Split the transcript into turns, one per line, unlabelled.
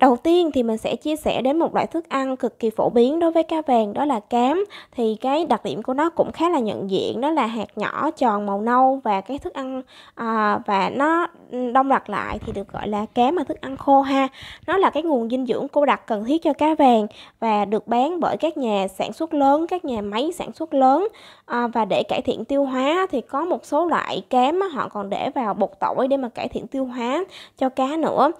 Đầu tiên thì mình sẽ chia sẻ đến một loại thức ăn cực kỳ phổ biến đối với cá vàng đó là cám. Thì cái đặc điểm của nó cũng khá là nhận diện đó là hạt nhỏ tròn màu nâu và cái thức ăn à, và nó đông đặc lại thì được gọi là cám mà thức ăn khô ha. Nó là cái nguồn dinh dưỡng cô đặc cần thiết cho cá vàng và được bán bởi các nhà sản xuất lớn, các nhà máy sản xuất lớn à, và để cải thiện tiêu hóa thì có một số loại cám họ còn để vào bột tỏi để mà cải thiện tiêu hóa cho cá nữa.